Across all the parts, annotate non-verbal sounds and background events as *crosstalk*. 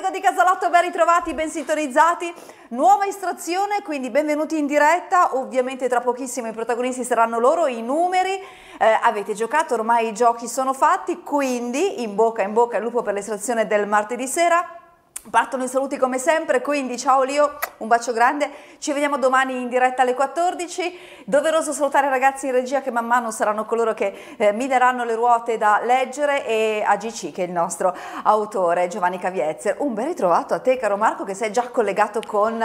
pubblico di Casalotto, ben ritrovati, ben sintonizzati. Nuova istrazione, quindi benvenuti in diretta. Ovviamente tra pochissimo i protagonisti saranno loro, i numeri. Eh, avete giocato, ormai i giochi sono fatti, quindi in bocca in bocca al lupo per l'estrazione del martedì sera. Partono i saluti come sempre, quindi ciao Lio, un bacio grande, ci vediamo domani in diretta alle 14. Doveroso salutare i ragazzi in regia che man mano saranno coloro che eh, mi daranno le ruote da leggere e a GC che è il nostro autore Giovanni Caviezzer. Un ben ritrovato a te caro Marco che sei già collegato con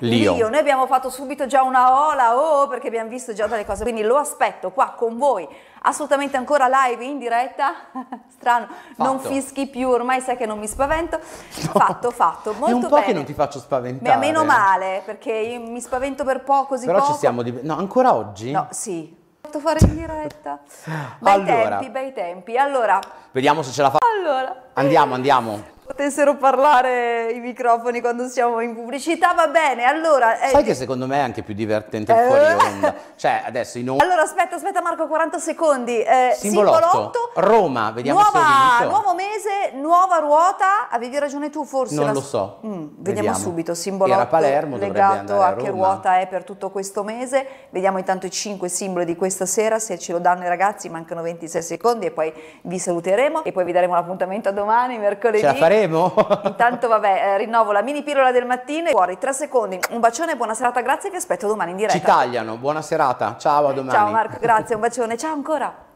Lio. Lio. Noi abbiamo fatto subito già una ola oh, perché abbiamo visto già delle cose, quindi lo aspetto qua con voi assolutamente ancora live in diretta. *laughs* Strano, Fatto. non fischi più, ormai sai che non mi spavento. No. Fatto fatto, fatto, molto È un po' bene. che non ti faccio spaventare. Ma meno male, perché io mi spavento per poco, così Però poco. ci siamo... Di... No, ancora oggi? No, sì. Fatto fare in diretta. *laughs* Bei allora. tempi, bei tempi. Allora... Vediamo se ce la fa. Allora. Andiamo, andiamo potessero parlare i microfoni quando siamo in pubblicità, va bene, allora... Eh... Sai che secondo me è anche più divertente il eh? fuori onda, cioè adesso in *laughs* onda... Allora aspetta, aspetta Marco, 40 secondi, eh, simbolotto. simbolotto Roma, vediamo nuova, se Nuovo mese, nuova ruota, avevi ragione tu forse? Non la... lo so. Mm, vediamo, vediamo, subito, simbolo Era Palermo, legato a, a che ruota è per tutto questo mese. Vediamo intanto i cinque simboli di questa sera, se ce lo danno i ragazzi, mancano 26 secondi e poi vi saluteremo e poi vi daremo l'appuntamento a domani, mercoledì. Ce la faremo? *laughs* intanto vabbè, eh, rinnovo la mini pillola del mattino, fuori 3 secondi, un bacione, buona serata, grazie, vi aspetto domani in diretta. Ci tagliano, buona serata, ciao a domani. Ciao Marco, grazie, un bacione, ciao ancora.